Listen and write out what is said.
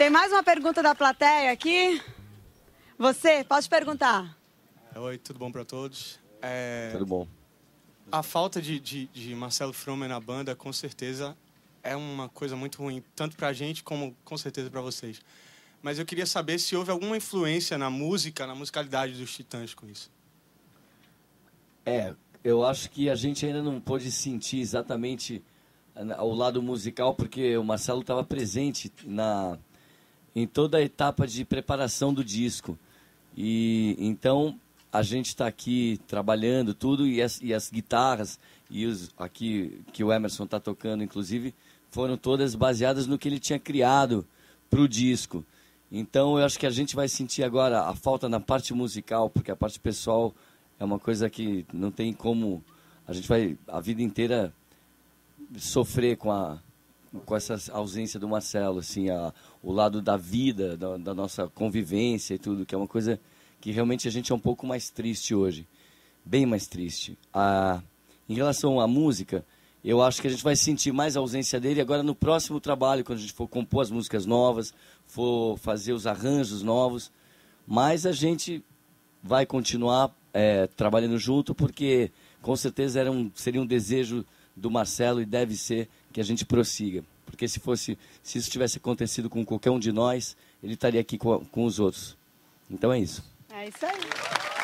Tem mais uma pergunta da plateia aqui? Você, pode perguntar. Oi, tudo bom para todos? É... Tudo bom. A falta de, de, de Marcelo Froman na banda, com certeza, é uma coisa muito ruim, tanto para a gente como com certeza para vocês. Mas eu queria saber se houve alguma influência na música, na musicalidade dos Titãs com isso. É, eu acho que a gente ainda não pôde sentir exatamente eh, o lado musical, porque o Marcelo estava presente na, em toda a etapa de preparação do disco. E então a gente está aqui trabalhando tudo e as, e as guitarras e os aqui que o Emerson está tocando, inclusive, foram todas baseadas no que ele tinha criado para o disco. Então eu acho que a gente vai sentir agora a falta na parte musical, porque a parte pessoal é uma coisa que não tem como a gente vai a vida inteira sofrer com a com essa ausência do Marcelo, assim, a, o lado da vida, da, da, nossa convivência e tudo, que é uma coisa que realmente a gente é um pouco mais triste hoje, bem mais triste. A, em relação à música, eu acho que a gente vai sentir mais a ausência dele agora no próximo trabalho, quando a gente for compor as músicas novas, for fazer os arranjos novos, mas a gente vai continuar é, trabalhando junto porque com certeza era um, seria um desejo do Marcelo e deve ser que a gente prossiga. Porque se fosse, se isso tivesse acontecido com qualquer um de nós, ele estaria aqui com, com os outros. Então é isso. É isso aí.